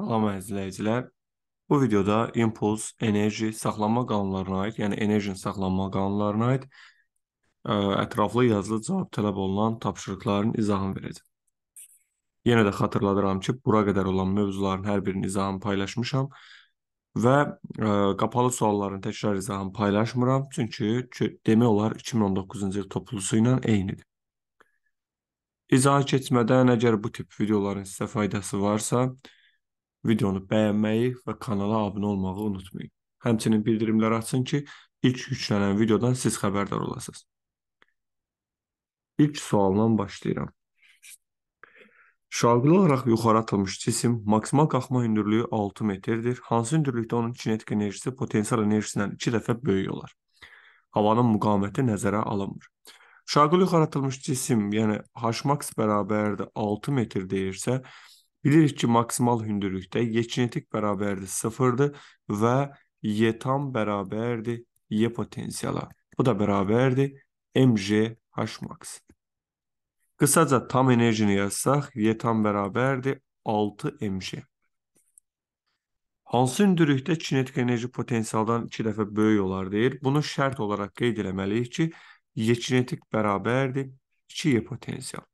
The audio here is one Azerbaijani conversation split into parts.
Salam əzizləyicilər. Bu videoda impuls, enerji, saxlanma qanunlarına aid, yəni enerjinin saxlanma qanunlarına aid ə, ətraflı yazılı cavab tələb olunan tapşırıqların izahını verəcəm. Yenə də xatırladıram ki, bura qədər olan mövzuların hər birinin izahını paylaşmışam və ə, qapalı sualların təkrar izahını paylaşmıram, çünki demək olar 2019-cu il toplusu ilə eynidir. İzaha keçmədən əgər bu tip videoların sizə faydası varsa, Videonu bəyənməyi və kanala abunə olmağı unutmayın. Həmçinin bildirimlər açın ki, ilk yüklənən videodan siz xəbərdar olasınız. İlk sualdan başlayıram. Şaqlı olaraq yuxarı atılmış cisim maksimal qalxma hündürlüyü 6 metrdir. Hansı hündürlükdə onun kinetik enerjisi potensial enerjisindən 2 dəfə böyük olar? Havanın müqaviməti nəzərə alınmır. Şaqlı yuxarı atılmış cisim, yəni Hmax bərabərdir 6 metr deyirsə, Bilirik ki, maksimal hündürlükdə yekinetik bərabərdir 0-dır və y tam bərabərdir y potensiala. Bu da bərabərdir mj h max. Qısaca tam enerjini yazsaq, y tam bərabərdir 6 mj. Hansı hündürlükdə kinetik enerji potensialdan 2 dəfə böyük olar deyir. Bunu şərt olaraq qeyd eləməliyik ki, y kinetik bərabərdir 2y potensial.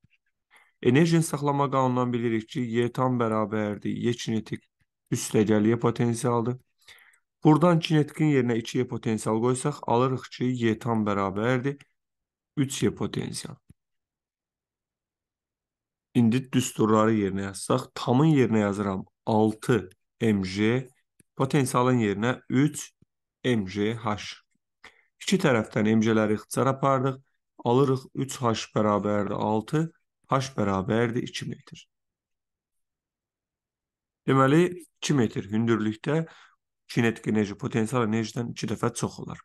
Enerjini saxlama qanunundan bilirik ki, Y tam bərabərdir. Y kinetik üstəgəl Y potensialdır. Buradan kinetikin yerinə 2Y potensial qoysaq, alırıq ki, Y tam bərabərdir. 3Y potensial. İndi düsturları yerinə yazsaq, tamın yerinə yazıram 6 mj, potensialın yerinə 3 mjh. İki tərəfdən mjləri ixtisar apardıq, alırıq 3h bərabərdir 6, h bərabərdir 2 metr. Deməli, 2 metr hündürlükdə kinetik enerji potensial enerjidən 2 dəfə çox olar.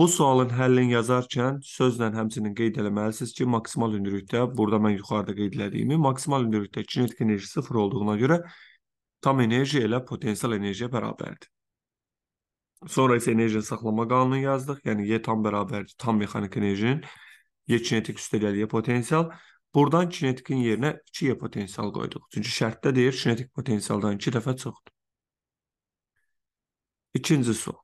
Bu sualın həllini yazarkən sözlə həmçinin qeyd eləməlisiniz ki, maksimal hündürlükdə, burada mən yuxarıda qeyd elədiyimi, maksimal hündürlükdə kinetik enerji 0 olduğuna görə tam enerji elə potensial enerjiyə bərabərdir. Sonra isə enerji saxlama qanunu yazdıq. Yəni Y tam bərabərdir tam mexanik enerjinin Y kinetik üstəgəliyə potensial. Buradan kinetikin yerinə 2y potensial qoyduq. Çünki şərtdə deyir kinetik potensialdan 2 dəfə çoxdur. İkinci sual.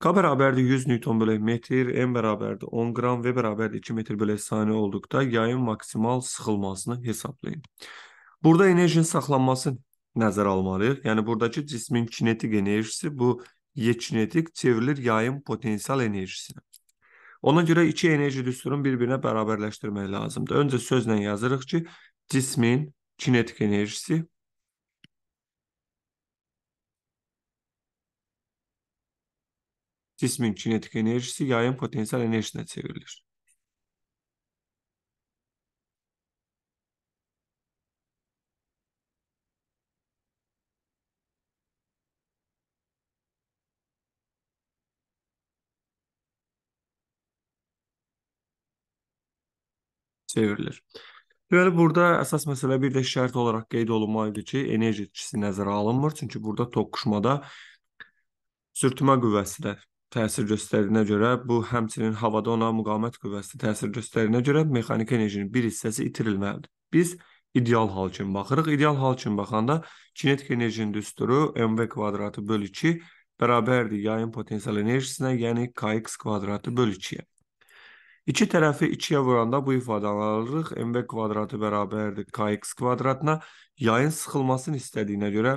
K bərabərdir 100 Newton bölü metr, M bərabərdir 10 qram, V bərabərdir 2 metr bölü saniyə olduqda yayın maksimal sıxılmasını hesablayın. Burada enerjinin saxlanması nəzərə almalıyıq. Yəni buradakı cismin kinetik enerjisi bu Y kinetik çevrilir yayın potensial enerjisinə. Ona görə iki enerji düsturunu bir-birinə bərabərləşdirmək lazımdır. Öncə sözlə yazırıq ki, cismin kinetik enerjisi cismin kinetik enerjisi yayın potensial enerjisinə çevrilir. çevrilir. Deməli burada əsas məsələ bir də şərt olaraq qeyd olunmalıdır ki, enerji itkisi nəzərə alınmır, çünki burada toqquşmada sürtmə qüvvəsi də təsir göstərdiyinə görə, bu həmçinin havada ona müqavimət qüvvəsi təsir göstərdiyinə görə mexaniki enerjinin bir hissəsi itirilməlidir. Biz ideal hal kimi baxırıq. İdeal hal kimi baxanda kinetik enerjinin düsturu mv kvadratı böl 2 bərabərdir yayın potensial enerjisinə, yəni kx kvadratı böl 2-yə. İki tərəfi ikiyə vuranda bu ifadəni alırıq. MV kvadratı bərabərdir KX kvadratına. Yayın sıxılmasını istədiyinə görə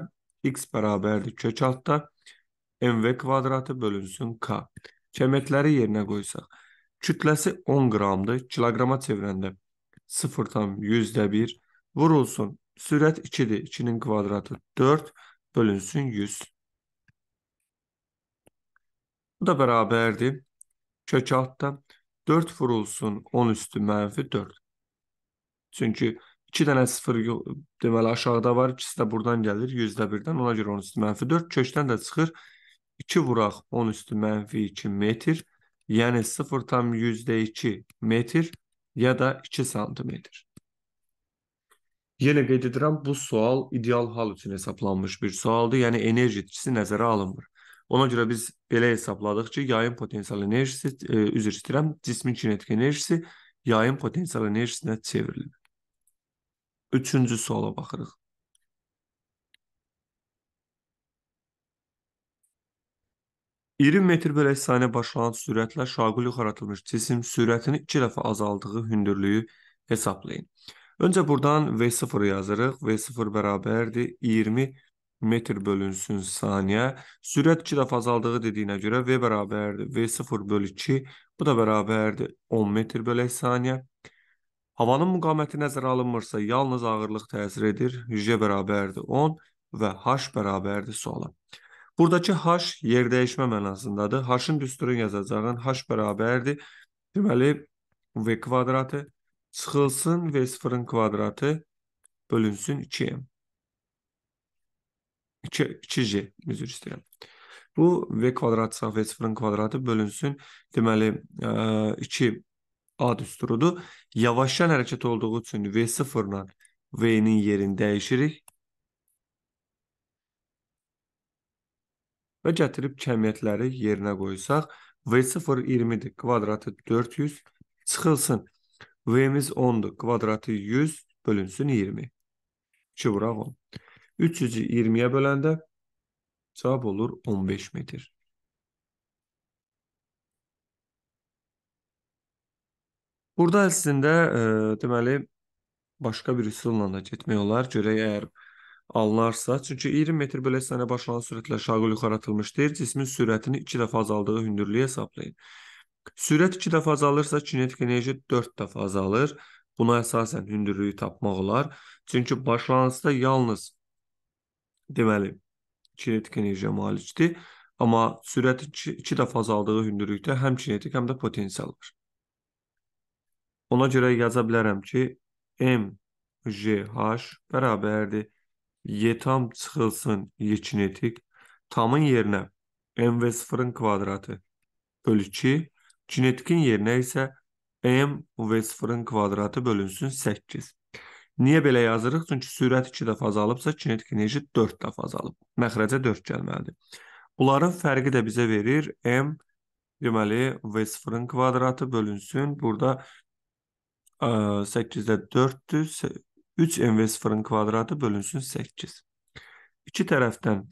X bərabərdir kök altda. MV kvadratı bölünsün K. Kəməkləri yerinə qoysaq. Kütləsi 10 qramdır. Kiloqrama çevirəndə 0,1 vurulsun. Sürət 2-dir. 2-nin kvadratı 4 bölünsün 100. Bu da bərabərdir. Kök altda. 4 vurulsun 10 üstü mənfi 4. Çünki 2 dənə 0 deməli aşağıda var, ikisi də buradan gəlir %1-dən. Ona görə 10 üstü mənfi 4 kökdən də çıxır. 2 vuraq 10 üstü mənfi 2 metr, yəni 0 tam %2 metr ya da 2 santimetr. Yenə qeyd edirəm, bu sual ideal hal üçün hesablanmış bir sualdır, yəni enerji itkisi nəzərə alınmır. Ona görə biz belə hesabladıq ki, yayın potensial enerjisi, e, üzr istəyirəm, cismin kinetik enerjisi yayın potensial enerjisinə çevrilir. Üçüncü suala baxırıq. İri metr bölək saniyə başlanan sürətlə şaqul yuxarı atılmış cisim sürətini 2 dəfə azaldığı hündürlüyü hesablayın. Öncə buradan V0 yazırıq. V0 bərabərdir 20 metr bölünsün saniyə. Sürət 2 dəfə azaldığı dediyinə görə V bərabərdir. V0 bölü 2, bu da bərabərdir 10 metr bölək saniyə. Havanın müqaməti nəzərə alınmırsa, yalnız ağırlıq təsir edir. J bərabərdir 10 və H bərabərdir suala. Buradakı H yer dəyişmə mənasındadır. H-ın düsturun yazacağın H bərabərdir. Deməli, V kvadratı çıxılsın V0-ın kvadratı bölünsün 2M. 2, 2G, üzr istəyirəm. Bu V kvadratsa V0-ın kvadratı bölünsün. Deməli, ə, e, 2 A düsturudur. Yavaşan hərəkət olduğu üçün V0 ilə V-nin yerini dəyişirik. Və gətirib kəmiyyətləri yerinə qoysaq, V0 20-dir, kvadratı 400 çıxılsın. V-miz 10-dur, kvadratı 100 bölünsün 20. 2 vuraq 10. 300-ü 20-yə böləndə cavab olur 15 metr. Burada əslində e, deməli başqa bir üsulla da getmək olar. Görək əgər alınarsa, çünki 20 metr belə sənə başlanan sürətlə şaqul yuxarı atılmışdır. Cismin sürətini 2 dəfə azaldığı hündürlüyü hesablayın. Sürət 2 dəfə azalırsa kinetik enerji 4 dəfə azalır. Buna əsasən hündürlüyü tapmaq olar. Çünki başlanğıcda yalnız deməli kinetik enerjiyə malikdir, amma sürəti 2 dəfə azaldığı hündürlükdə həm kinetik, həm də potensial var. Ona görə yaza bilərəm ki, MGH bərabərdir Y tam çıxılsın Y kinetik tamın yerinə MV0-ın kvadratı bölü 2, kinetikin yerinə isə MV0-ın kvadratı bölünsün 8. Niyə belə yazırıq? Çünki sürət 2 dəfə azalıbsa, kinetik enerji 4 dəfə azalıb. Məxrəcə 4 gəlməlidir. Bunların fərqi də bizə verir m deməli v0-ın kvadratı bölünsün. Burada ə, 8-də 4-dür. 3 mv0-ın kvadratı bölünsün 8. İki tərəfdən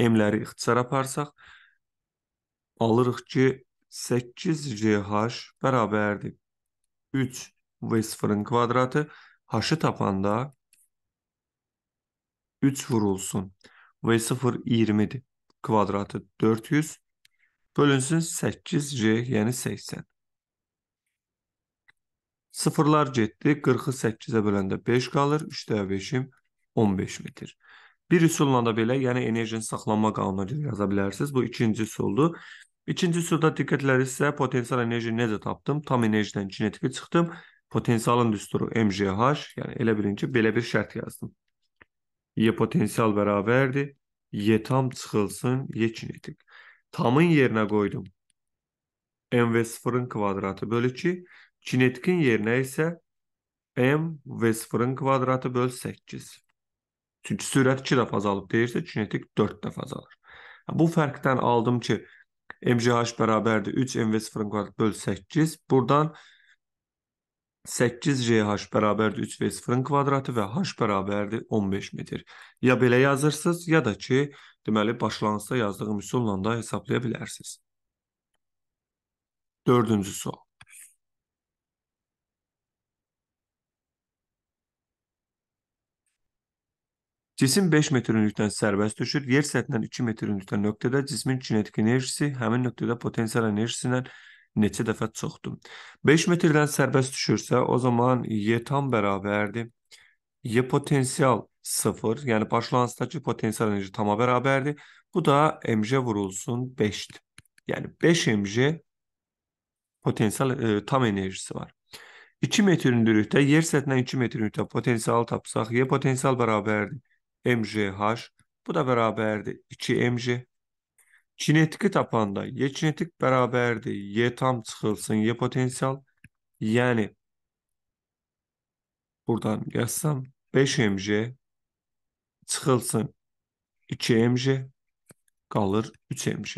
m-ləri ixtisar aparsaq, alırıq ki, 8 gh bərabərdir 3 v0-ın kvadratı haşı tapanda 3 vurulsun. V0 20'dir. Kvadratı 400 bölünsün 8C, yəni 80. Sıfırlar getdi. 40-ı 8-ə böləndə 5 qalır. 3 dəyə 5-im 15 metr. Bir üsulla da belə, yəni enerjinin saxlanma qanunu görə yaza bilərsiniz. Bu ikinci üsuldur. İkinci üsulda diqqətləri isə potensial enerji necə tapdım? Tam enerjidən kinetiki çıxdım potensialın düsturu MGH, yəni elə bilin ki, belə bir şərt yazdım. Y potensial bərabərdir. Y tam çıxılsın, Y kinetik. Tamın yerinə qoydum. MV0-ın kvadratı bölü 2. Kinetikin yerinə isə MV0-ın kvadratı bölü 8. Çünki sürət 2 dəfə azalıb deyirsə, kinetik 4 dəfə azalır. Bu fərqdən aldım ki, MGH bərabərdir 3 MV0-ın kvadratı bölü 8. Buradan 3 8JH bərabərdir 3 və 0-ın kvadratı və H bərabərdir 15 metr. Ya belə yazırsınız, ya da ki, deməli, başlanğıcda yazdığım üsulla da hesablaya bilərsiniz. Dördüncü sual. Cisim 5 metr ünlükdən sərbəst düşür. Yer səthindən 2 metr ünlükdən nöqtədə cismin kinetik enerjisi həmin nöqtədə potensial enerjisindən 1,5 neçə dəfə çıxdım. 5 metrdən sərbəst düşürsə, o zaman y tam bərabərdir y potensial 0, yəni başlanğıcdakı potensial enerji tama bərabərdir. Bu da mj vurulsun 5-dir. Yəni 5 mj potensial e, tam enerjisi var. 2 metr hündürlükdə yer səthindən 2 metr hündürlükdə potensialı tapsaq, y potensial bərabərdir mjh. Bu da bərabərdir 2 mj kinetiki tapanda y kinetik bərabərdir, y tam çıxılsın, y potensial. Yəni buradan yazsam 5 mj çıxılsın 2 mj qalır 3 mj.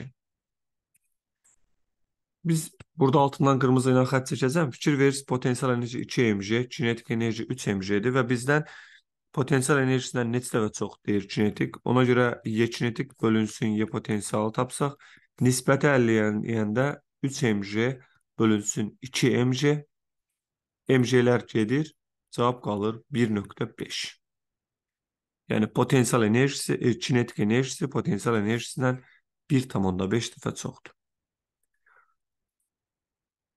Biz burada altından qırmızı ilə xətt çəkəcəm. Fikir verirsiniz, potensial enerji 2 mj, kinetik enerji 3 mj-dir və bizdən potensial enerjisindən neçə dəfə çox deyir kinetik. Ona görə Y kinetik bölünsün Y potensialı tapsaq, nisbəti əlləyə-ndə 3 mj bölünsün 2 mj. Mj-lər gedir, cavab qalır 1.5. Yəni potensial enerjisi, e, kinetik enerjisi potensial enerjisindən 1.5 dəfə çoxdur.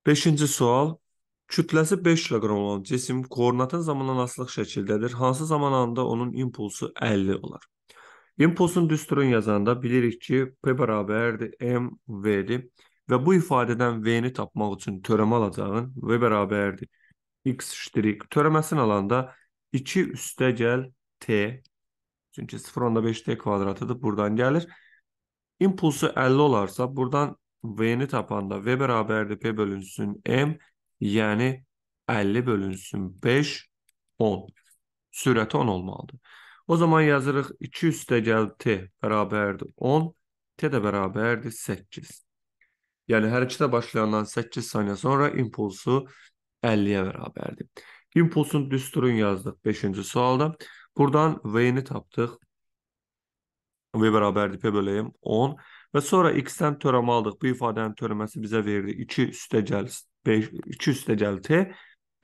Beşinci sual. Kütləsi 5 kiloqram olan cisim koordinata zamananaslıq şəkildədir. Hansı zamananda onun impulsu 50 olar. İmpulsun düsturun yazanda bilirik ki, P bərabərdir mv-dir və bu ifadədən v-ni tapmaq üçün törəmə alacağın v bərabərdir x ştrik. Törəməsini alanda 2 üstə gəl t. Çünki 0.5t kvadratıdır, buradan gəlir. İmpulsu 50 olarsa, buradan v-ni tapanda v bərabərdir p bölünsün m Yəni 50 bölünsün 5 10. Sürəti 10 olmalıdır. O zaman yazırıq 2 üstə gəl t bərabərdir 10, t də bərabərdir 8. Yəni hərəkətə başlayandan 8 saniyə sonra impulsu 50-yə bərabərdir. İmpulsun düsturunu yazdıq 5-ci sualda. Buradan V-ni tapdıq. V bərabərdir P böləyim 10. Və sonra x-dən törəmə aldıq. Bu ifadənin törəməsi bizə verdi 2 üstəgəl 5 2 üstəgəl t.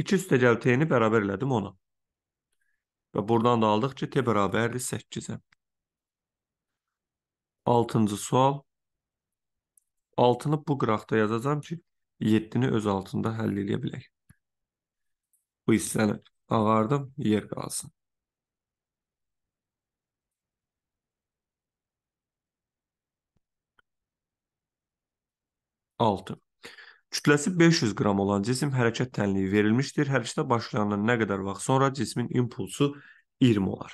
2 üstəgəl t-ni bərabər elədim ona. Və buradan da aldıq ki, t bərabərdir 8-ə. 6-cı sual. 6-nı bu qıraqda yazacağam ki, 7-ni öz altında həll edə bilək. Bu hissəni ağardım, yer qalsın. 6. Kütləsi 500 qram olan cisim hərəkət tənliyi verilmişdir. Hərəkətə başlayandan nə qədər vaxt sonra cismin impulsu 20 olar.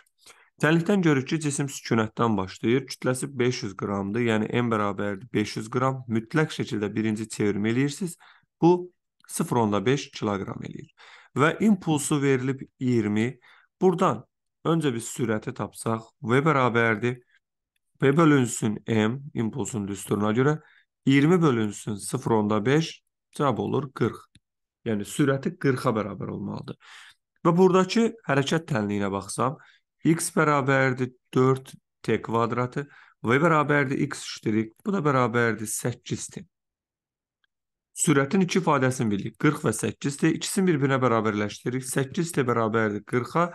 Tənlikdən görürük ki, cisim sükunətdən başlayır. Kütləsi 500 qramdır, yəni m bərabərdir 500 qram. Mütləq şəkildə birinci çevrim eləyirsiniz. Bu 0.5 kiloqram eləyir. Və impulsu verilib 20. Buradan öncə biz sürəti tapsaq, v bərabərdir. V bölünsün m impulsun düsturuna görə 0.5 20 bölünsün 0.5 cavab olur 40. Yəni sürəti 40-a bərabər olmalıdır. Və buradakı hərəkət tənliyinə baxsam, x bərabərdir 4t kvadratı, v bərabərdir x ştirik, bu da bərabərdir 8t. Sürətin iki ifadəsini bilirik. 40 və 8t ikisini bir-birinə bərabərləşdiririk. 8t bərabərdir 40-a,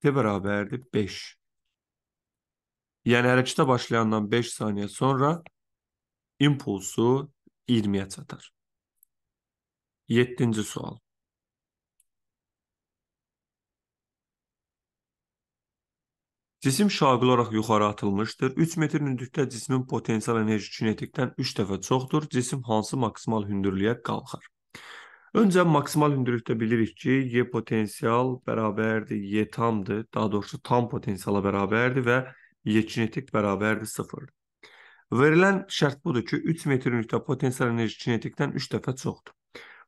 t bərabərdir 5. Yəni hərəkətə başlayandan 5 saniyə sonra impulsu 20-yə çatar. 7-ci sual. Cisim şaqi olaraq yuxarı atılmışdır. 3 metr hündürlükdə cismin potensial enerji kinetikdən 3 dəfə çoxdur. Cisim hansı maksimal hündürlüyə qalxar? Öncə maksimal hündürlükdə bilirik ki, Y potensial bərabərdir Y tamdır. Daha doğrusu tam potensiala bərabərdir və Y kinetik bərabərdir 0-dır. Verilen şart budur ki 3 metrelikdə potensial enerji kinetikdən 3 dəfə çoxdur.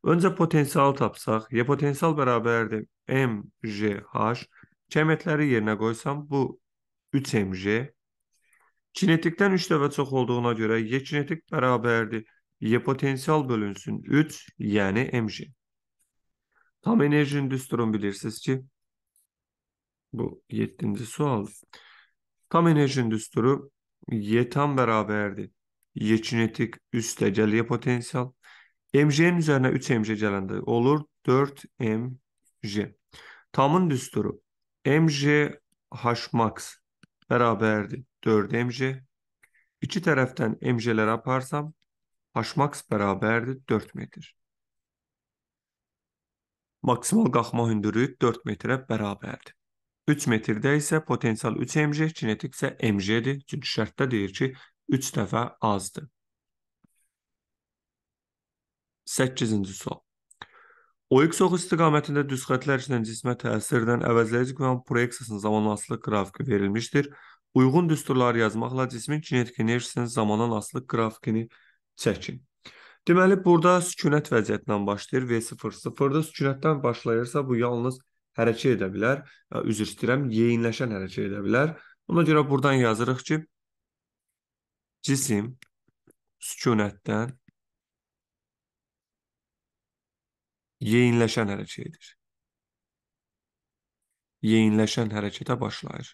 Önce potensial tapsaq, ya potensial bərabərdir mgh. Kəmiyyətləri yerinə qoysam bu 3mg kinetikdən 3 dəfə çox olduğuna görə y kinetik bərabərdir ya potensial bölünsün 3, yəni mg. Tam enerjinin düz durum bilirsiniz ki bu 7-ci sual. Tam enerjinin düsturu Y tam beraberdi. Y cinetik üstte celiye potansiyel. MJ'nin üzerine 3 MJ gelendə olur 4 MJ. Tamın düsturu. MJ max beraberdi 4 MJ. İki tərəfdən MJ'ləri aparsam max beraberdi 4 metr. Maksimal qalxma hündürlüyü 4 metrə bərabərdir. 3 metrdə isə potensial 3 mj, kinetik isə mj-dir. Çünki şərtdə deyir ki, 3 dəfə azdır. 8-ci sual. OX oxu istiqamətində düz xətlər içindən cismə təsir edən əvəzləyici qüvvənin proyeksiyasının zamanlı qrafiki verilmişdir. Uyğun düsturları yazmaqla cismin kinetik enerjisinin zamandan asılı qrafikini çəkin. Deməli, burada sükunət vəziyyətindən başlayır. V00-dır. Sükunətdən başlayırsa, bu yalnız hərəkət edə bilər. Üzr istəyirəm, yeyinləşən hərəkət edə bilər. Ona görə burdan yazırıq ki, cisim sükunətdən yeyinləşən hərəkət edir. Yeyinləşən hərəkətə başlayır.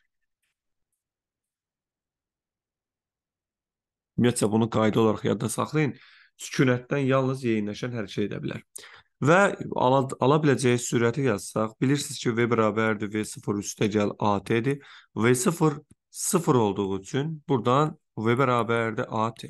Ümumiyyətcə bunu qayda olaraq yadda saxlayın. Sükunətdən yalnız yeyinləşən hərəkət edə bilər. Və ala, ala biləcəyi sürəti yazsaq, bilirsiniz ki, V bərabərdir V0 üstə gəl AT-dir. V0 0 olduğu üçün buradan V bərabərdir AT.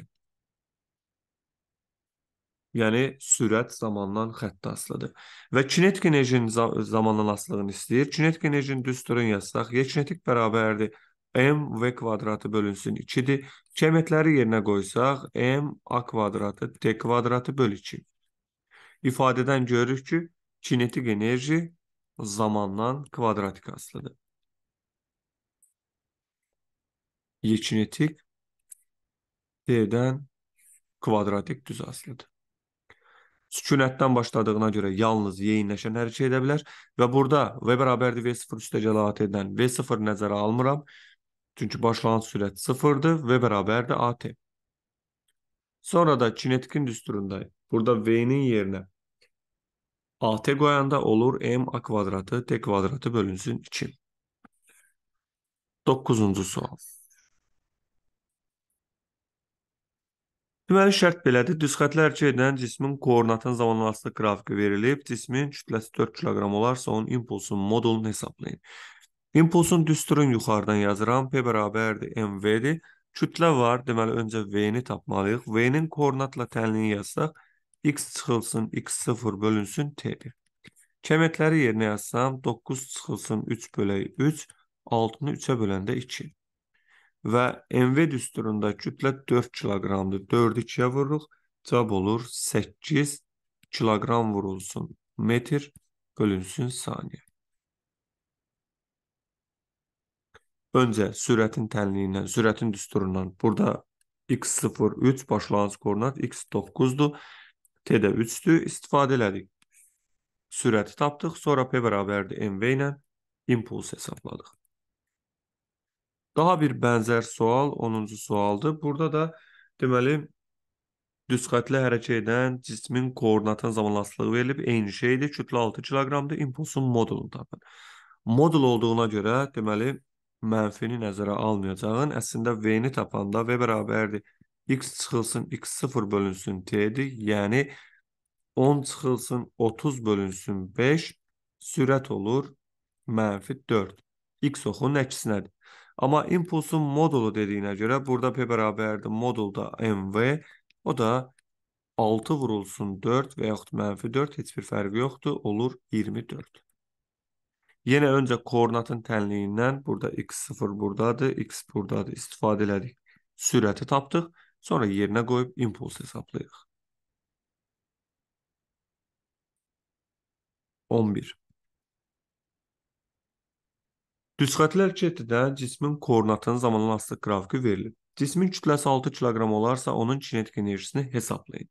Yəni sürət zamandan xətt asılıdır. Və kinetik enerjinin zamandan asılığını istəyir. Kinetik enerjinin düsturunu yazsaq, Y kinetik bərabərdir m v kvadratı bölünsün 2-dir. Kəmətləri yerinə qoysaq, m a kvadratı t kvadratı böl 2. İfadədən görürük ki, kinetik enerji zamandan kvadratik asılıdır. Y kinetik D-dən kvadratik düz asılıdır. Sükunətdən başladığına görə yalnız yeyinləşən hərəkət edə bilər və burada V bərabərdir V0 üstəcələ AT edən V0 nəzərə almıram. Çünki başlanğıc sürət 0-dır, V bərabərdir AT. Sonra da kinetikin düsturunda Burada V-nin yerine AT koyanda olur MA kvadratı T kvadratı bölünsün 2. 9-cu sual. Deməli şərt belədir. Düz xətlər hərəkət edən cismin koordinatın zamanlaşdırılması qrafiki verilib. Cismin kütləsi 4 kiloqram olarsa onun impulsun modulunu hesablayın. İmpulsun düsturunu yuxarıdan yazıram. P bərabərdir mv-dir. Kütlə var. Deməli öncə v-ni tapmalıyıq. V-nin koordinatla tənliyini yazsaq x çıxılsın x0 bölünsün t1. Kəmətləri yerinə yazsam 9 çıxılsın 3 bölək 3, 6-nı 3-ə böləndə 2. Və MV düsturunda kütlə 4 kiloqramdır. 4-ü 2-yə vururuq, cavab olur 8 kiloqram vurulsun metr bölünsün saniyə. Öncə sürətin tənliyindən, sürətin düsturundan burada x0 3 başlanğıc koordinat x9-dur. T-də 3-dür, istifadə elədik. Sürəti tapdıq, sonra P bərabərdir MV ilə impuls hesabladıq. Daha bir bənzər sual, 10-cu sualdır. Burada da deməli düzxətli hərəkət edən cismin koordinatın zamanlasılığı verilib, eyni şeydir. Kütlə 6 kiloqramdır, impulsun modulunu tapın. Modul olduğuna görə deməli mənfini nəzərə almayacağın, əslində V-ni tapanda V bərabərdir x çıxılsın, x 0 bölünsün t-dir. Yəni 10 çıxılsın, 30 bölünsün 5, sürət olur mənfi 4. x oxunun əksinədir. Amma impulsun modulu dediyinə görə burada p bərabərdir modulda mv, o da 6 vurulsun 4 və yaxud mənfi 4 heç bir fərqi yoxdur, olur 24. Yenə öncə koordinatın tənliyindən burada x0 buradadır, x buradadır istifadə elədik. Sürəti tapdıq. Sonra yerinə qoyub impuls hesablayırıq. 11. Düzxətlər ketidə cismin koordinatının zamanlaşdıq qrafiqi verilib. Cismin kütləsi 6 kiloqram olarsa, onun kinetik enerjisini hesablayın.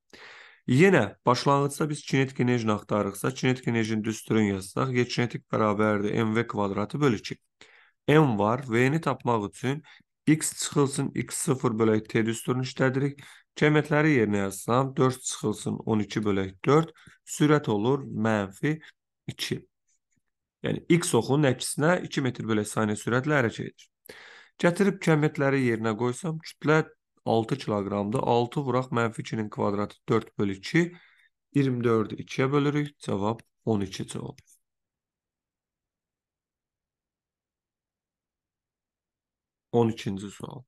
Yenə başlanğıcda biz kinetik enerjini axtarırıqsa, kinetik enerjinin düz türünü yazsaq, y kinetik bərabərdir mv kvadratı bölü 2. M var, V-ni tapmaq üçün x çıxılsın x0 bölək t düsturunu işlədirik. Kəmiyyətləri yerinə yazsam 4 çıxılsın 12 bölək 4 sürət olur mənfi 2. Yəni x oxunun əksinə 2 metr bölək saniyə sürətlə hərəkət edir. Gətirib kəmiyyətləri yerinə qoysam kütlə 6 kiloqramdır. 6 vuraq mənfi 2-nin kvadratı 4 bölü 2. 24-ü 2-yə bölürük. Cavab 12 cavab. 12-ci sual.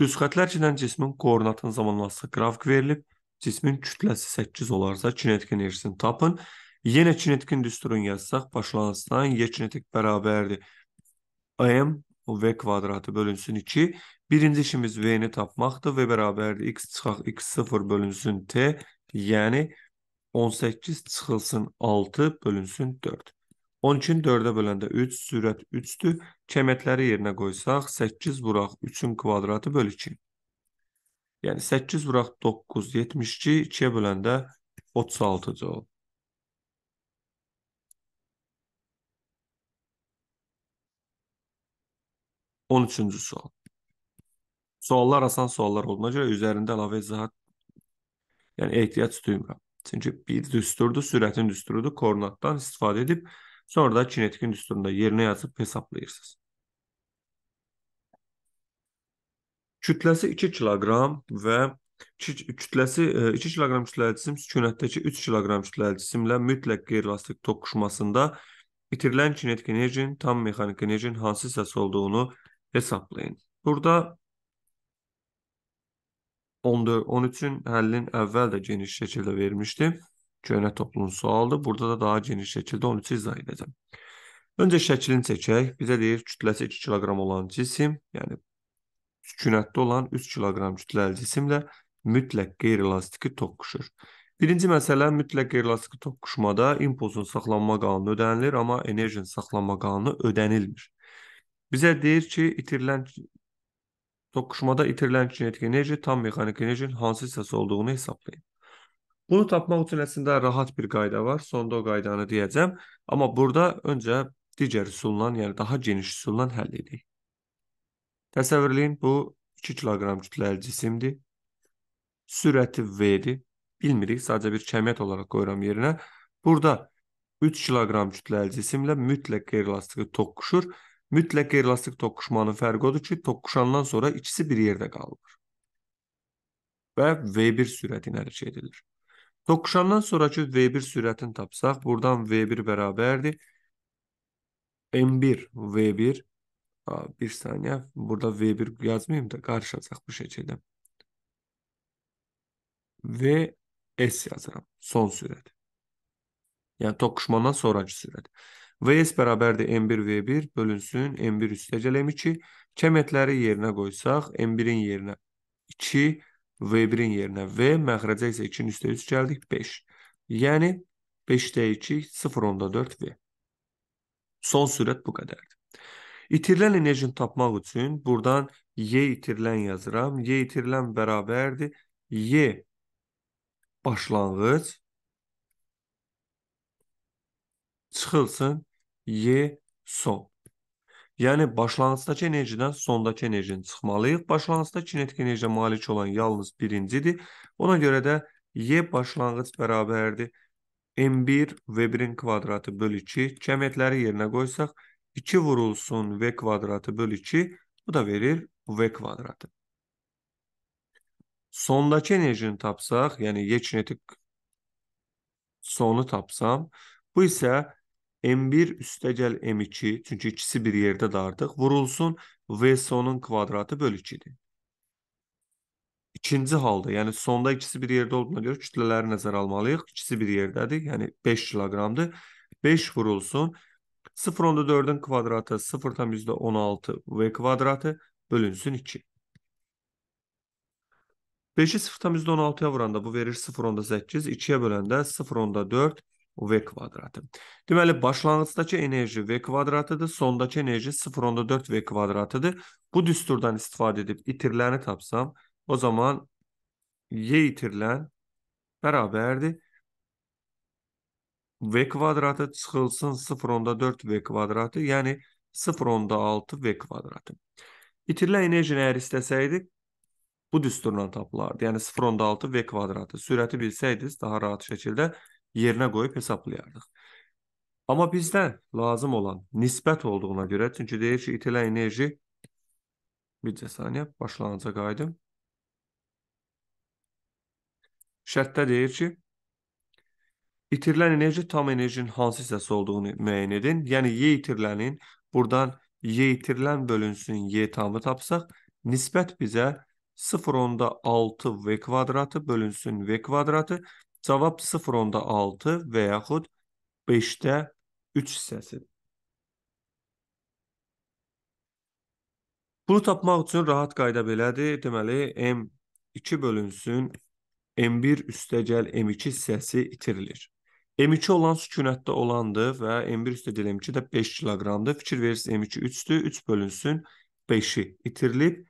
Düzxətlər çidən cismin koordinatın zamanlaması qrafik verilib. Cismin kütləsi 8 olarsa kinetik enerjisini tapın. Yenə kinetik düsturun yazsaq, başlanğıcdan Y kinetik bərabərdir. M V kvadratı bölünsün 2. Birinci işimiz V-ni tapmaqdır. V bərabərdir. X çıxaq X0 bölünsün T. Yəni 18 çıxılsın 6, bölünsün 4. 12-ni 4-ə böləndə 3, sürət 3-dür. Kəmətləri yerinə qoysaq, 8 vuraq 3-ün kvadratı böl 2. Yəni 8 vuraq 9, 72, 2-yə böləndə 36 cavab. On üçüncü sual. Suallar asan suallar olduğuna görə üzərində əlavə izahat, yəni ehtiyac duymuram. Çünki bir düsturdur, sürətin düsturudur, koordinatdan istifadə edib sonra da kinetikin düsturunda yerinə yazıb hesablayırsınız. Kütləsi 2 kiloqram və kütləsi 2 e, kiloqram kütləli cisim sükunətdəki 3 kiloqram kütləli cisimlə mütləq qeyri-elastik toqquşmasında itirilən kinetik enerjinin tam mexaniki enerjinin hansı hissəsi olduğunu hesablayın. Burada 13-ün həllin əvvəl də geniş şəkildə vermişdi. Köhnə toplum sualdır. Burada da daha geniş şəkildə 13-ü izah edəcəm. Öncə şəklini çəkək. Bizə deyir kütləsi 2 kiloqram olan cisim, yəni sükunətdə olan 3 kiloqram kütləli cisimlə mütləq qeyri-elastiki toqquşur. Birinci məsələ mütləq qeyri-elastiki toqquşmada impulsun saxlanma qanunu ödənilir, amma enerjinin saxlanma qanunu ödənilmir. Bizə deyir ki, itirilən Toqquşmada itirilən kinetik enerji tam mexaniki enerjinin hansı hissəsi olduğunu hesablayın. Bunu tapmaq üçün əslində rahat bir qayda var. Sonda o qaydanı deyəcəm, amma burada öncə digər üsulla, yəni daha geniş üsulla həll edək. Təsəvvür eləyin, bu 2 kiloqram kütləli cisimdir. Sürəti V-dir. Bilmirik, sadəcə bir kəmiyyət olaraq qoyuram yerinə. Burada 3 kiloqram kütləli cisimlə mütləq qeyri-elastik toqquşur Mütləq qeyri-elastik toqquşmanın fərqi odur ki, toqquşandan sonra ikisi bir yerdə qalır. Və V1 sürəti ilə hərəkət edilir. Toqquşandan sonrakı V1 sürətini tapsaq, buradan V1 bərabərdir M1 V1 bir saniyə burada V1 yazmayım da qarışacaq bu şəkildə. V S yazıram son sürət. Yəni toqquşmadan sonrakı sürət. VS bərabərdir M1 V1 bölünsün M1 üstəcəl M2. Kəmiyyətləri yerinə qoysaq, M1-in yerinə 2, V1-in yerinə V, məxrəcə isə 2-nin üstə 3 gəldik, 5. Yəni, 5-də 2, 0.4 V. Son sürət bu qədərdir. İtirilən enerjini tapmaq üçün buradan Y itirilən yazıram. Y itirilən bərabərdir. Y başlanğıc çıxılsın, Y son. Yəni başlanğıcdakı enerjidən sondakı enerjini çıxmalıyıq. Başlanğıcda kinetik enerjiyə malik olan yalnız birincidir. Ona görə də Y başlanğıc bərabərdir m1 v1-in kvadratı bölü 2 cəmiyyətləri yerinə qoysaq 2 vurulsun v kvadratı bölü 2 bu da verir v kvadratı. Sondakı enerjini tapsaq, yəni y kinetik sonu tapsam, bu isə M1 üstəgəl M2, çünki ikisi bir yerdədir artıq, vurulsun VS-nun kvadratı bölü 2-dir. İkinci halda, yəni sonda ikisi bir yerdə olduğuna görə kütlələri nəzərə almalıyıq. İkisi bir yerdədir, yəni 5 kiloqramdır. 5 vurulsun 0.4-ün kvadratı 0.16 V kvadratı bölünsün 2. 5-i 0.16-ya vuranda bu verir 0.8, 2-yə böləndə 0.4 V kvadratı. Deməli başlanğıcdakı enerji V kvadratıdır, sondakı enerji 0.4 V kvadratıdır. Bu düsturdan istifadə edib itiriləni tapsam, o zaman Y itirilən bərabərdir V kvadratı çıxılsın 0.4 V kvadratı, yəni 0.6 V kvadratı. İtirilən enerji əgər istəsəydi, bu düsturla tapılardı. Yəni 0.6 V kvadratı. Sürəti bilsəydiniz daha rahat şəkildə yerinə qoyub hesablayardıq. Amma bizdə lazım olan nisbət olduğuna görə, çünki deyir ki, itilə enerji bircə saniyə başlanıca qayıdım. Şərtdə deyir ki, itirilən enerji tam enerjinin hansı hissəsi olduğunu müəyyən edin. Yəni Y itirilənin buradan Y itirilən bölünsün Y tamı tapsaq, nisbət bizə 0.6 V kvadratı bölünsün V kvadratı Cavab 0.6 və yaxud 5-də 3 hissəsidir. Bunu tapmaq üçün rahat qayda belədir. Deməli, M2 bölünsün, M1 üstəgəl M2 hissəsi itirilir. M2 olan sükunətdə olandır və M1 üstəgəl M2 də 5 kiloqramdır. Fikir verirsiniz, M2 3-dür, 3 bölünsün, 5-i itirilib,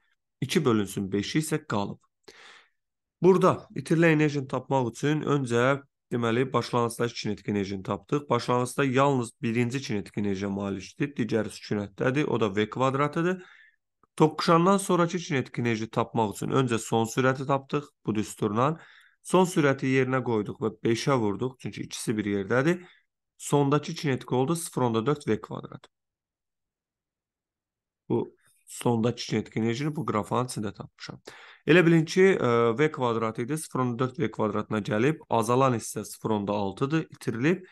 2 bölünsün, 5-i isə qalıb. Burada itirilən enerjini tapmaq üçün öncə deməli başlanğıcda kinetik enerjini tapdıq. Başlanğıcda yalnız birinci kinetik enerjiyə malikdir, digəri sükunətdədir, o da v kvadratıdır. Toqquşandan sonrakı kinetik enerji tapmaq üçün öncə son sürəti tapdıq bu düsturla. Son sürəti yerinə qoyduq və 5-ə vurduq, çünki ikisi bir yerdədir. Sondakı kinetik oldu 0.4 v kvadrat. Bu sonda kinetik enerjini bu qrafanın içində tapmışam. Elə bilin ki, e, v kvadrat idi, 0.4 v kvadratına gəlib, azalan hissə 0.6-dır, itirilib.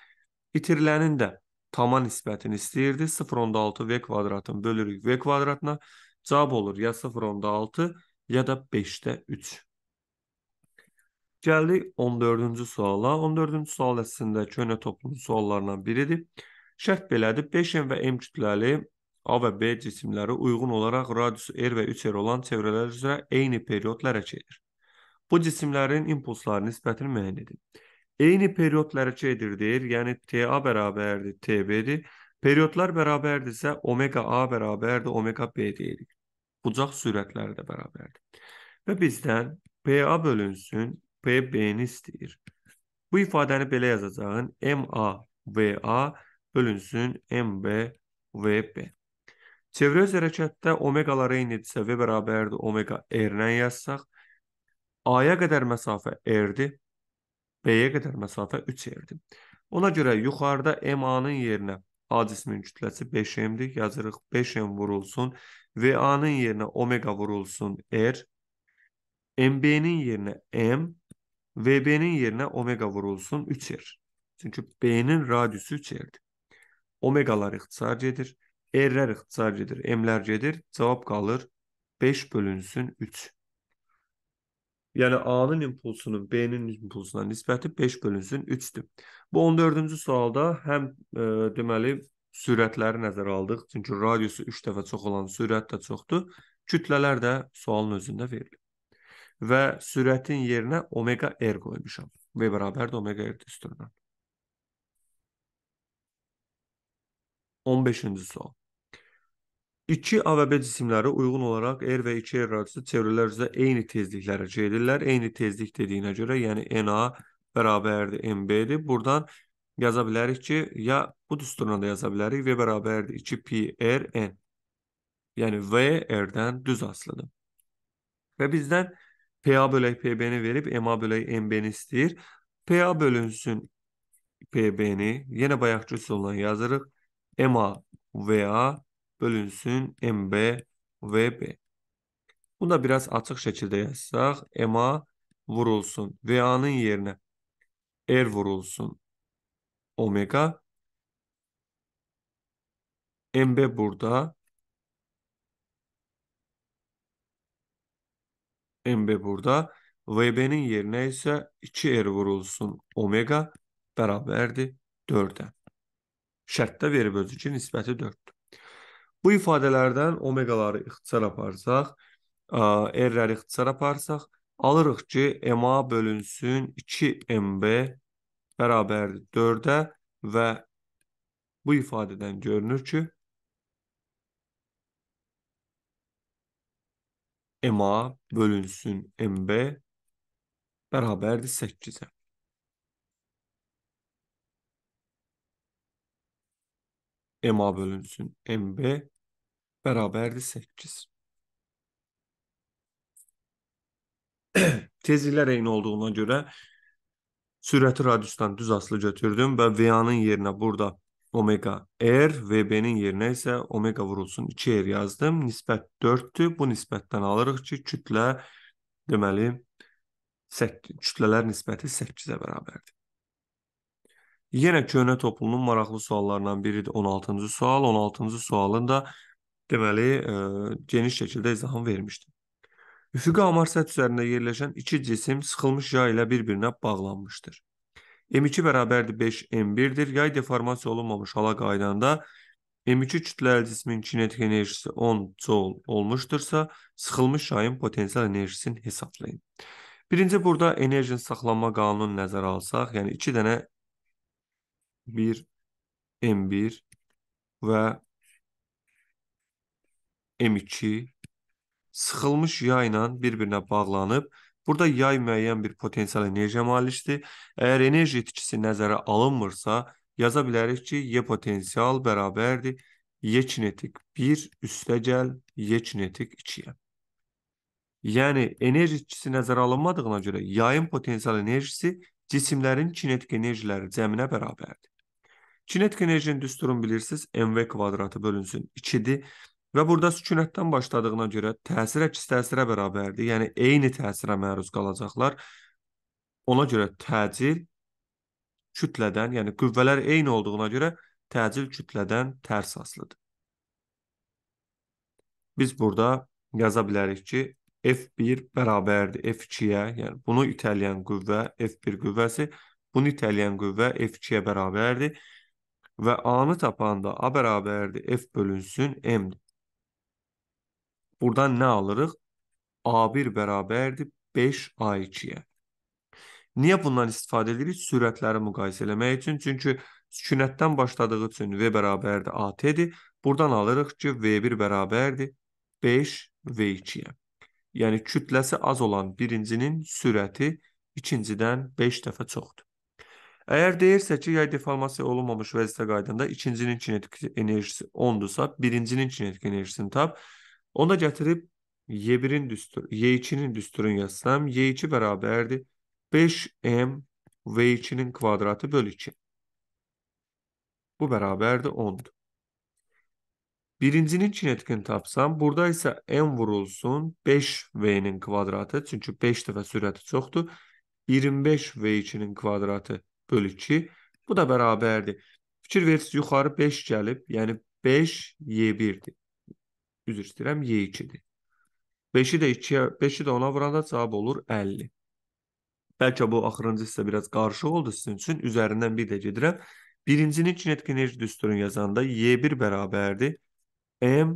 İtirilənin də tama nisbətini istəyirdi. 0.6 v kvadratın bölürük v kvadratına. Cavab olur ya 0.6 ya da 5-də 3. Gəldik 14-cü suala. 14-cü sual əslində köhnə toplumun suallarından biridir. Şərt belədir. 5M və M kütləli A və B cisimləri uyğun olaraq radius r və 3r olan çevrələr üzrə eyni periodla hərəkət edir. Bu cisimlərin impulsları nisbətini müəyyən edin. Eyni periodla hərəkət edir deyir, yəni TA bərabərdir TB-dir. Periodlar bərabərdirsə omega A bərabərdir omega B deyirik. Bucaq sürətləri də bərabərdir. Və bizdən PA bölünsün PB-ni istəyir. Bu ifadəni belə yazacağın MA VA bölünsün MB VB. Çevrəz hərəkətdə omeqaları eynidirsə v bərabərdir omega r-lə yazsaq, a-ya qədər məsafə r-dir, b-yə qədər məsafə 3r-dir. Ona görə yuxarıda ma-nın yerinə a cismin kütləsi 5m-dir, yazırıq 5m vurulsun, va-nın yerinə omega vurulsun r, mb-nin yerinə m, vb-nin yerinə omega vurulsun 3r. Çünki b-nin radiusu 3r-dir. Omeqalar ixtisarca edir. Erlər ixtisar gedir, emlər gedir, cavab qalır 5 bölünsün 3. Yəni A-nın impulsunun B-nin impulsuna nisbəti 5 bölünsün 3-dür. Bu 14-cü sualda həm e, deməli sürətləri nəzərə aldıq. Çünki radiusu 3 dəfə çox olan sürət də çoxdur. Kütlələr də sualın özündə verilib. Və sürətin yerinə omega r qoymuşam. V bərabərdir omega r düsturundan. 15-ci sual. İki AVB cisimləri uyğun olaraq R və 2R radiosu çevrələr üzrə eyni tezliklərə gedirlər. Eyni tezlik dediyinə görə, yəni NA bərabərdir MB-dir. Buradan yaza bilərik ki, ya bu düsturuna da yaza bilərik V bərabərdir 2PRN. Yəni V R-dən düz asılıdır. Və bizdən PA bölək PB-ni verib MA bölək MB-ni istəyir. PA bölünsün PB-ni yenə bayaqki üsulla yazırıq. MA VA bölünsün MB VB. Bunu da biraz açıq şəkildə yazsaq, MA vurulsun. VA-nın yerinə R vurulsun. Omega. MB burada. MB burada. VB-nin yerinə isə 2R vurulsun. Omega bərabərdir 4-ə. Şərtdə veri bölücü nisbəti 4-dür. Bu ifadələrdən omeqaları ixtisar aparsaq, r-ləri ixtisar aparsaq, alırıq ki, ma bölünsün 2mb bərabərdir 4-ə və bu ifadədən görünür ki, ma bölünsün mb bərabərdir 8-ə. MA bölünsün MB bərabərdir 8. Tezliklər eyni olduğuna görə sürəti radiusdan düz asılı götürdüm və VA-nın yerinə burada omega r, VB-nin yerinə isə omega vurulsun 2 r yazdım. Nisbət 4-dür. Bu nisbətdən alırıq ki, kütlə deməli 8 kütlələr nisbəti 8-ə bərabərdir. Yenə köhnə toplumun maraqlı suallarından biridir 16-cı sual. 16-cı sualın da deməli ə, e, geniş şəkildə izahını vermişdi. Üfüqi amar səth üzərində yerləşən iki cisim sıxılmış yay ilə bir-birinə bağlanmışdır. M2 bərabərdir 5 M1-dir. Yay deformasiya olunmamış hala qaydanda M2 kütləli cismin kinetik enerjisi 10 joule olmuşdursa, sıxılmış yayın potensial enerjisini hesablayın. Birinci burada enerjinin saxlanma qanununu nəzərə alsaq, yəni 2 dənə 1 M1 və M2 sıxılmış yay ilə bir-birinə bağlanıb. Burada yay müəyyən bir potensial enerjiyə malikdir. Əgər enerji itkisi nəzərə alınmırsa, yaza bilərik ki, Y potensial bərabərdir Y kinetik 1 üstəgəl Y kinetik 2-yə. Yəni enerji itkisi nəzərə alınmadığına görə yayın potensial enerjisi cisimlərin kinetik enerjiləri cəminə bərabərdir. Kinetik enerjinin düsturunu bilirsiniz. MV kvadratı bölünsün 2-dir. Və burada sükunətdən başladığına görə təsir əks təsirə bərabərdir. Yəni eyni təsirə məruz qalacaqlar. Ona görə təcil kütlədən, yəni qüvvələr eyni olduğuna görə təcil kütlədən tərs asılıdır. Biz burada yaza bilərik ki, F1 bərabərdir F2-yə, yəni bunu itələyən qüvvə F1 qüvvəsi, bunu itələyən qüvvə F2-yə bərabərdir ve A'nı tapanda A bərabərdir F bölünsün M'dir. Buradan ne alırıq? A1 bərabərdir 5A2-yə. Niyə bundan istifadə edirik? Sürətləri müqayisə eləmək üçün. Çünki sükunətdən başladığı üçün V bərabərdir AT-dir. Buradan alırıq ki, V1 bərabərdir 5 V2-yə. Yəni kütləsi az olan birincinin sürəti ikincidən 5 dəfə çoxdur. Əgər deyirsə ki, yay deformasiya olunmamış vəziyyətə qaydanda ikincinin kinetik enerjisi 10-dursa, birincinin kinetik enerjisini tap. Onda gətirib Y1-in düstur, Y2-nin düsturunu yazsam, Y2 bərabərdir 5m V2-nin kvadratı bölü 2. Bu bərabərdir 10-dur. Birincinin kinetikini tapsam, burada isə m vurulsun 5v-nin kvadratı, çünki 5 dəfə sürəti çoxdur. 25v2-nin kvadratı bölü 2. Bu da bərabərdir. Fikir versiz yuxarı 5 gəlib. Yəni 5 Y1-dir. Üzr istəyirəm, Y2-dir. 5-i də 2-yə, 5-i də 10-a vuranda cavab olur 50. Bəlkə bu axırıncı hissə biraz qarışıq oldu sizin üçün. Üzərindən bir də gedirəm. Birincinin kinetik enerji düsturunu yazanda Y1 bərabərdir. M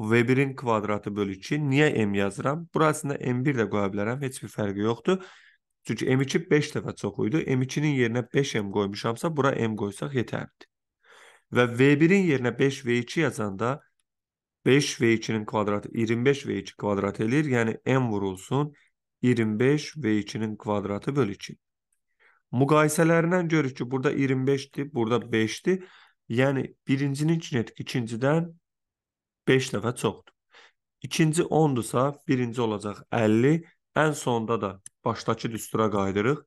V1-in kvadratı bölü 2. Niyə M yazıram? Burasında M1 də qoya bilərəm. Heç bir fərqi yoxdur. Çünki M2 5 dəfə çox idi. M2-nin yerinə 5M qoymuşamsa, bura M qoysaq yetərdi. Və V1-in yerinə 5V2 yazanda 5V2-nin kvadratı 25V2 kvadrat eləyir. Yəni M vurulsun 25V2-nin kvadratı bölü 2. Müqayisələrindən görürük ki, burada 25-dir, burada 5-dir. Yəni birincinin kinetik ikincidən 5 dəfə çoxdur. İkinci 10-dursa, birinci olacaq 50, Ən sonda da başdakı düstura qayıdırıq.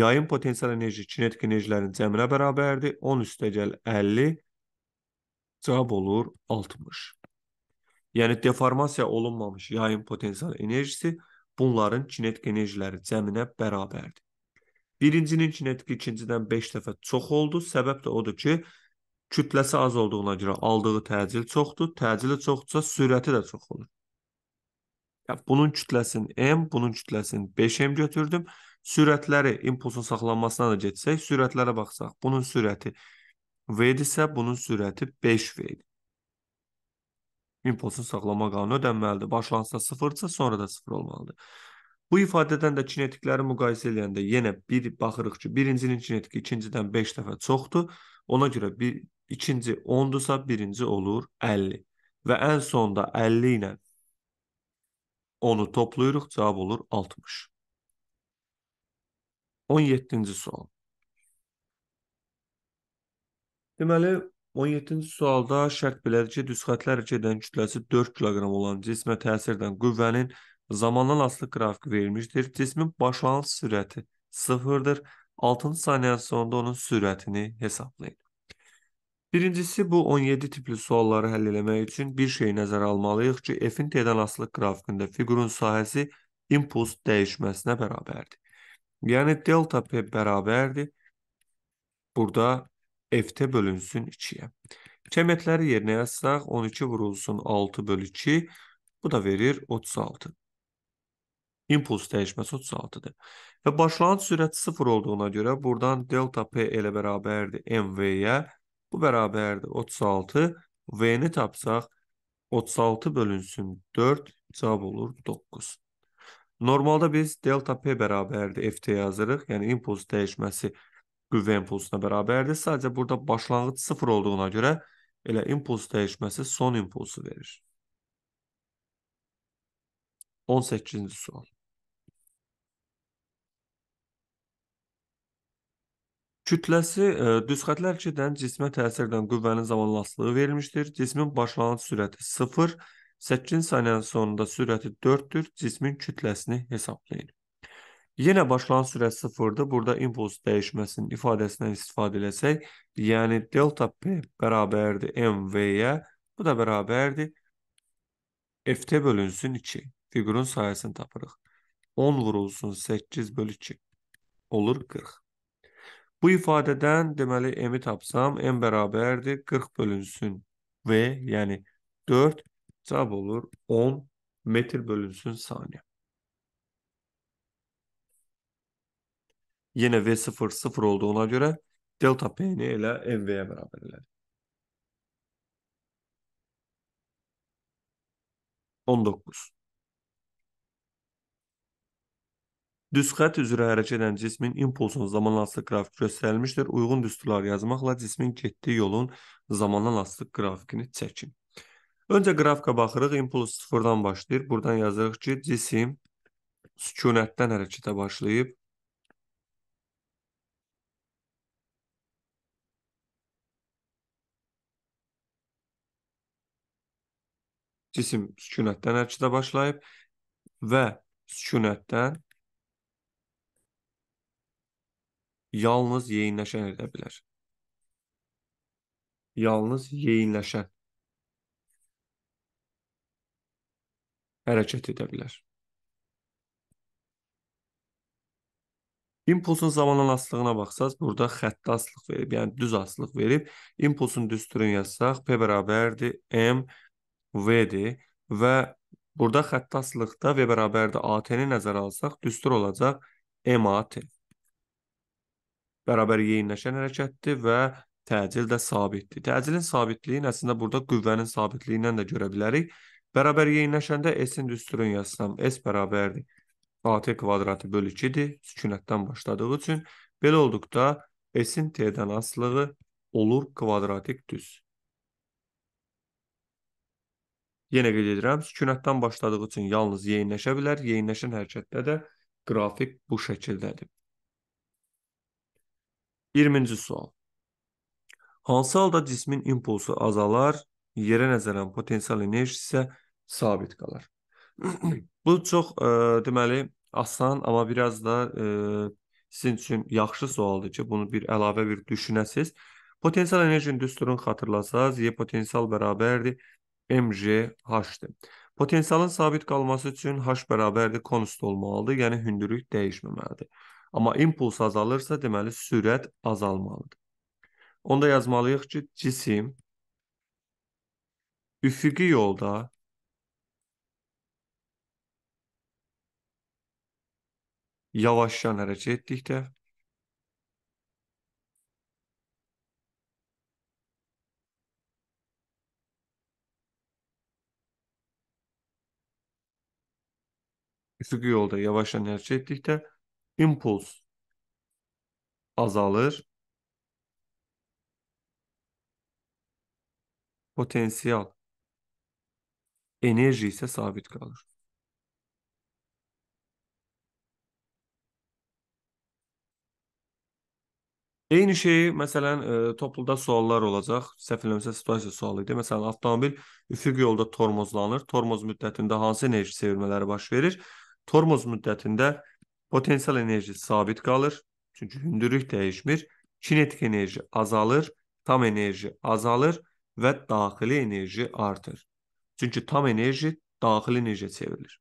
Yayın potensial enerji kinetik enerjilərin cəminə bərabərdir. 10 üstəgəl 50 cavab olur 60. Yəni deformasiya olunmamış yayın potensial enerjisi bunların kinetik enerjiləri cəminə bərabərdir. Birincinin kinetiki ikincidən 5 dəfə çox oldu. Səbəb də odur ki, kütləsi az olduğuna görə aldığı təcil çoxdur. Təcili çoxdursa sürəti də çox olur bunun kütləsini m, bunun kütləsini 5m götürdüm. Sürətləri impulsun saxlanmasına da getsək, sürətlərə baxsaq, bunun sürəti v-dirsə, bunun sürəti 5v-dir. İmpulsun saxlama qanunu ödənməlidir. Başlanğıcda 0-sa, sonra da 0 olmalıdır. Bu ifadədən də kinetikləri müqayisə edəndə yenə bir baxırıq ki, birincinin kinetiki ikincidən 5 dəfə çoxdur. Ona görə bir ikinci 10-dursa, birinci olur 50. Və ən sonda 50 ilə 10-u toplayırıq, cavab olur 60. 17-ci sual. Deməli, 17-ci sualda şərt belədir ki, düzxətlər hərəkət edən kütləsi 4 kq olan cismə təsir edən qüvvənin zamandan asılı qrafik verilmişdir. Cismin başlanğıc sürəti 0-dır. 6-cı saniyənin sonunda onun sürətini hesablayın. Birincisi bu 17 tipli sualları həll eləmək üçün bir şey nəzərə almalıyıq ki, F-in tedanasılıq qrafikində figurun sahəsi impuls dəyişməsinə bərabərdir. Yəni delta P bərabərdir. Burada FT bölünsün 2-yə. Kəmiyyətləri yerinə yazsaq 12 vurulsun 6 bölü 2. Bu da verir 36. İmpuls dəyişməsi 36-dır. Və başlanğıc sürəti 0 olduğuna görə buradan delta P elə bərabərdir MV-yə. Bu bərabərdir 36. V-ni tapsaq 36 bölünsün 4 cavab olur 9. Normalda biz delta P bərabərdir FT yazırıq. Yəni impuls dəyişməsi qüvvə impulsuna bərabərdir. Sadəcə burada başlanğıc 0 olduğuna görə elə impuls dəyişməsi son impulsu verir. 18-ci sual. Kütləsi ə, e, düzxətlər keçidən cismə təsir edən qüvvənin zamanlasılığı verilmişdir. Cismin başlanğıc sürəti 0, 8 saniyənin sonunda sürəti 4-dür. Cismin kütləsini hesablayın. Yenə başlanğıc sürət 0-dır. Burada impuls dəyişməsinin ifadəsindən istifadə eləsək, yəni delta p bərabərdir mv-yə. Bu da bərabərdir ft bölünsün 2. Fiqurun sayəsini tapırıq. 10 vurulsun 8 bölü 2 olur 40. Bu ifadədən deməli m tapsam, m bərabərdir 40 bölünsün v, yəni 4 cavab olur 10 metr bölünsün saniye. Yenə v0 0 ona görə delta p-ni elə mv-yə bərabər elədi. 19 Düz xətt üzrə hərəkət edən cismin impulsun zamanla asılı qrafik göstərilmişdir. Uyğun düsturlar yazmaqla cismin getdiyi yolun zamandan asılı qrafikini çəkin. Öncə qrafika baxırıq, impuls sıfırdan başlayır. Buradan yazırıq ki, cisim sükunətdən hərəkətə başlayıb. Cisim sükunətdən hərəkətə başlayıb və sükunətdən yalnız yeyinləşən edə bilər. Yalnız yeyinləşən hərəkət edə bilər. İmpulsun zamanlanasılığına baxsaz, burada xəttə aslıq verib, yəni düz aslıq verib, impulsun düz türünü yazsaq, P bərabərdir M V-dir və burada xəttə asılıqda V bərabərdir AT-ni nəzərə alsaq, düstur olacaq MAT bərabər yeyinləşən hərəkətdir və təcil də sabitdir. Təcilin sabitliyini əslində burada qüvvənin sabitliyi ilə də görə bilərik. Bərabər yeyinləşəndə S-in düsturunu yazsam, S bərabərdir. AT kvadratı bölü 2-dir, sükunətdən başladığı üçün. Belə olduqda S-in T-dən asılığı olur kvadratik düz. Yenə qeyd edirəm, sükunətdən başladığı üçün yalnız yeyinləşə bilər. Yeyinləşən hərəkətdə də qrafik bu şəkildədir. 20-ci sual. Hansı halda cismin impulsu azalar, yerə nəzərən potensial enerjisi isə sabit qalar. Bu çox ə, e, deməli asan, amma biraz da ə, e, sizin üçün yaxşı sualdır ki, bunu bir əlavə bir düşünəsiz. Potensial enerjinin düsturunu xatırlasanız, Y potensial bərabərdir mgh-dir. Potensialın sabit qalması üçün h bərabərdir konst olmalıdır, yəni hündürlük dəyişməməlidir. Amma impuls azalırsa, deməli sürət azalmalıdır. Onda yazmalıyıq ki, cisim üfüqi yolda yavaşcan hərəkət etdikdə üfüqi yolda yavaşcan hərəkət etdikdə impuls azalır. Potensial enerji isə sabit qalır. Eyni şeyi məsələn e, topluda suallar olacaq. Səhv eləmirəmsə situasiya sualı idi. Məsələn avtomobil üfüq yolda tormozlanır. Tormoz müddətində hansı enerji çevirmələri baş verir? Tormoz müddətində Potensial enerji sabit qalır. Çünki hündürlük dəyişmir. Kinetik enerji azalır, tam enerji azalır və daxili enerji artır. Çünki tam enerji daxili enerjiyə çevrilir.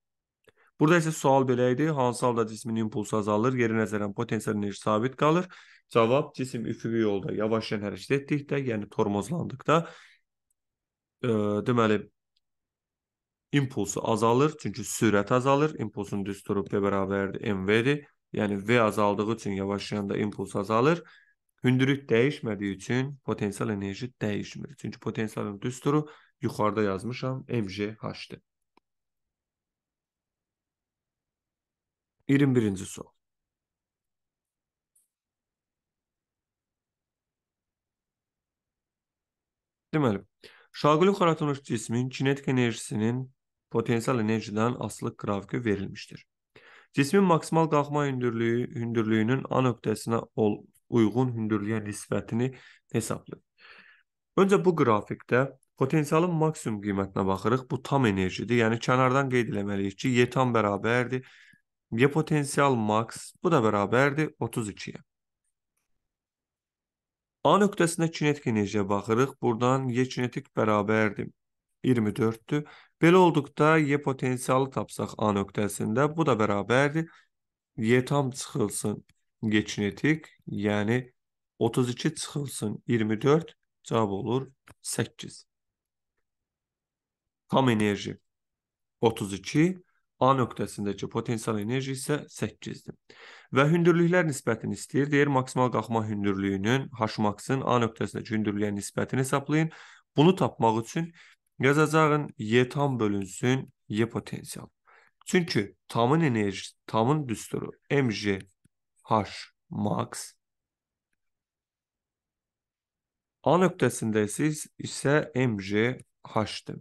Burada isə sual belə idi. Hansı halda cismin impulsu azalır, yerə nəzərən potensial enerji sabit qalır? Cavab cisim üfüqi yolda yavaşdan hərəkət etdikdə, yəni tormozlandıqda, ə, e, deməli impulsu azalır. çünkü sürət azalır. Impulsun düz beraber bərabərdir mv-dir. Yəni v azaldığı için yavaşlayan da impuls azalır. hündürük dəyişmədiyi üçün potensial enerji dəyişmir. Çünki potensialın düsturu yuxarıda yazmışam mjh-dir. 21-ci sual. Deməli, şaquli xaratılmış cismin kinetik enerjisinin potensial enerjidən aslıq qrafikı verilmişdir. Cismin maksimal qalxma hündürlüyü hündürlüyünün A nöqtəsinə uyğun hündürlüyə nisbətini hesablayın. Öncə bu qrafikdə potensialın maksimum qiymətinə baxırıq. Bu tam enerjidir. Yəni kənardan qeyd eləməliyik ki, Y tam bərabərdir Y potensial max bu da bərabərdir 32-yə. A nöqtəsində kinetik enerjiyə baxırıq. Buradan Y kinetik bərabərdir 24-dür. Belə olduqda y potensialı tapsaq A nöqtəsində bu da bərabərdir. Y tam çıxılsın y kinetik, yəni 32 çıxılsın 24 cavab olur 8. Tam enerji 32, A nöqtəsindəki potensial enerji isə 8-dir. Və hündürlüklər nisbətini istəyir. Deyir maksimal qalxma hündürlüyünün H max-ın A nöqtəsindəki hündürlüyə nisbətini hesablayın. Bunu tapmaq üçün Yazacağın Y tam bölünsün Y potensial. Çünki tamın enerji, tamın düsturu MJH max A nöqtəsində isə MJH-dir.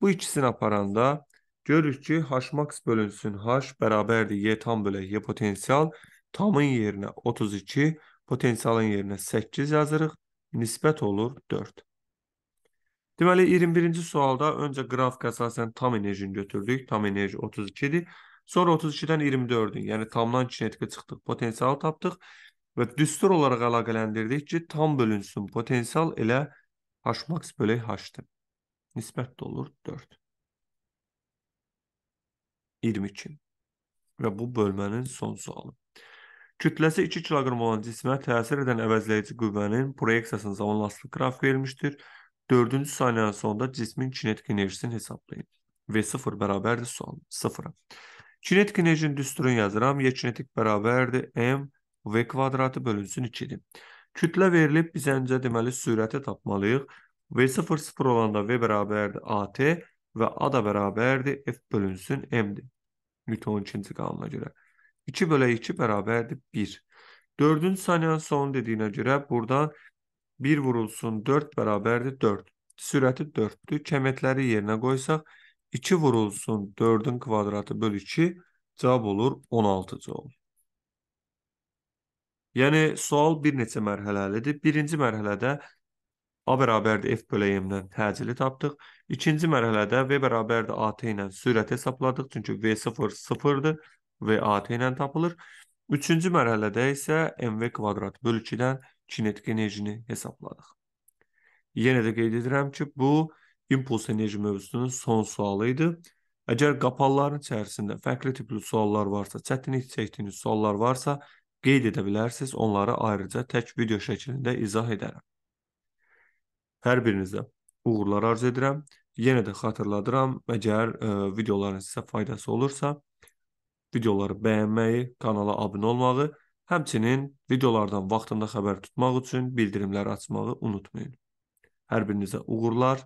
Bu ikisini aparanda görürük ki, H max bölünsün H bərabərdir Y tam bölə Y potensial. Tamın yerinə 32, potensialın yerinə 8 yazırıq. Nisbət olur 4. Deməli 21-ci sualda öncə qrafika əsasən tam enerjini götürdük. Tam enerji 32-dir. Sonra 32-dən 24-ün, yəni tamdan kinetikə çıxdıq, potensialı tapdıq və düstur olaraq əlaqələndirdik ki, tam bölünsün potensial elə Hmax bölək H-dır. Nisbət də olur 4. 22. Və bu bölmənin son sualı. Kütləsi 2 kiloqram olan cismə təsir edən əvəzləyici qüvvənin proyeksiyasının zamanlasılıq qrafik verilmişdir. Dördüncü saniyenin sonunda cismin kinetik enerjisini hesaplayın. V0 beraberdir son sıfıra. Kinetik enerjinin düsturunu yazıram. Y kinetik beraberdir M V kvadratı bölünsün 2-dir. Kütlə verilib biz öncə deməli sürəti tapmalıyıq. V0 0 olanda V bərabərdir AT ve A da bərabərdir F bölünsün M-dir. Newton 2-ci qanuna görə. 2 bölə 2 1. 4-cü saniyənin sonu dediyinə görə buradan 1 vurulsun 4 bərabərdir 4. Sürəti 4-dür. Kəmətləri yerinə qoysaq 2 vurulsun 4-ün kvadratı böl 2 cavab olur 16 cavab. Yəni sual bir neçə mərhələlidir. Birinci mərhələdə A bərabərdir F bölə M-dən təcili tapdıq. İkinci mərhələdə V bərabərdir AT ilə sürət hesabladıq. Çünki V0 0-dır. V AT ilə tapılır. Üçüncü mərhələdə isə MV kvadrat böl 2-dən kinetik enerjini hesabladıq. Yenə də qeyd edirəm ki, bu impuls enerji mövzusunun son sualı idi. Əgər qapalıların içərisində fərqli tipli suallar varsa, çətinlik çəkdiyiniz suallar varsa, qeyd edə bilərsiniz. Onları ayrıca tək video şəklində izah edərəm. Hər birinizə uğurlar arzu edirəm. Yenə də xatırladıram, əgər ə, e, videoların sizə faydası olursa, videoları bəyənməyi, kanala abunə olmağı Həmçinin videolardan vaxtında xəbər tutmaq üçün bildirimləri açmağı unutmayın. Hər birinizə uğurlar.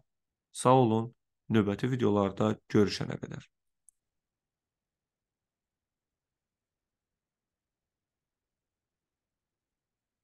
Sağ olun. Növbəti videolarda görüşənə qədər.